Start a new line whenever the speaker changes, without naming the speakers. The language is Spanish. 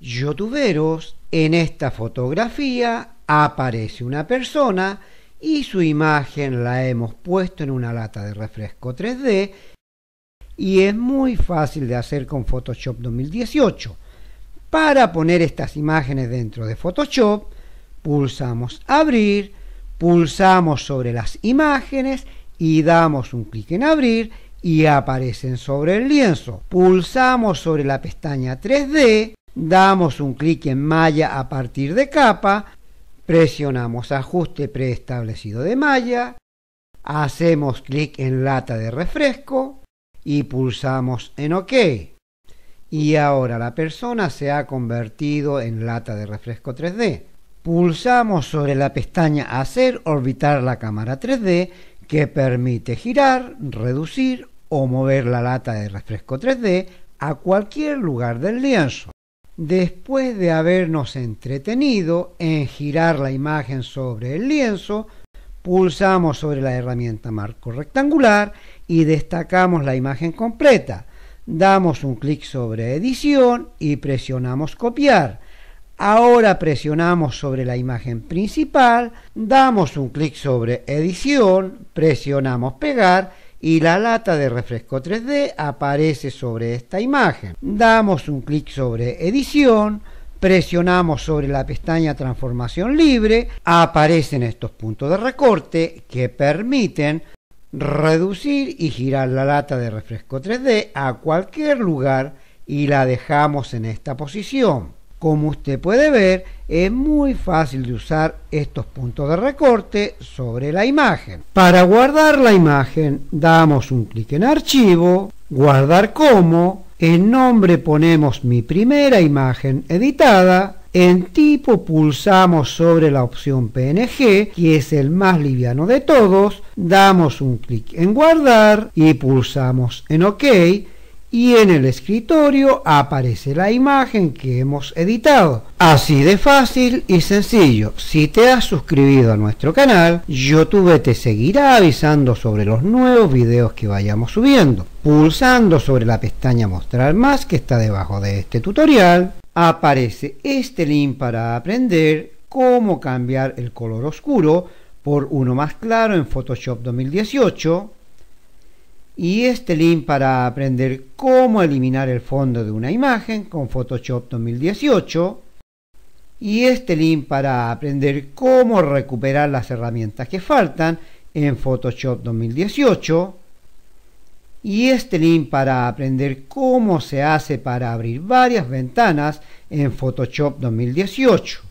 Youtuberos, en esta fotografía aparece una persona y su imagen la hemos puesto en una lata de refresco 3D y es muy fácil de hacer con Photoshop 2018. Para poner estas imágenes dentro de Photoshop, pulsamos abrir, pulsamos sobre las imágenes y damos un clic en abrir y aparecen sobre el lienzo. Pulsamos sobre la pestaña 3D Damos un clic en malla a partir de capa, presionamos ajuste preestablecido de malla, hacemos clic en lata de refresco y pulsamos en OK. Y ahora la persona se ha convertido en lata de refresco 3D. Pulsamos sobre la pestaña Hacer orbitar la cámara 3D que permite girar, reducir o mover la lata de refresco 3D a cualquier lugar del lienzo. Después de habernos entretenido en girar la imagen sobre el lienzo, pulsamos sobre la herramienta marco rectangular y destacamos la imagen completa. Damos un clic sobre edición y presionamos copiar. Ahora presionamos sobre la imagen principal, damos un clic sobre edición, presionamos pegar y la lata de refresco 3D aparece sobre esta imagen. Damos un clic sobre edición, presionamos sobre la pestaña transformación libre, aparecen estos puntos de recorte que permiten reducir y girar la lata de refresco 3D a cualquier lugar y la dejamos en esta posición. Como usted puede ver, es muy fácil de usar estos puntos de recorte sobre la imagen. Para guardar la imagen, damos un clic en Archivo, Guardar como, en nombre ponemos mi primera imagen editada, en tipo pulsamos sobre la opción PNG, que es el más liviano de todos, damos un clic en guardar y pulsamos en OK y en el escritorio aparece la imagen que hemos editado. Así de fácil y sencillo. Si te has suscrito a nuestro canal, YouTube te seguirá avisando sobre los nuevos videos que vayamos subiendo. Pulsando sobre la pestaña Mostrar más que está debajo de este tutorial, aparece este link para aprender cómo cambiar el color oscuro por uno más claro en Photoshop 2018 y este link para aprender cómo eliminar el fondo de una imagen con Photoshop 2018 y este link para aprender cómo recuperar las herramientas que faltan en Photoshop 2018 y este link para aprender cómo se hace para abrir varias ventanas en Photoshop 2018.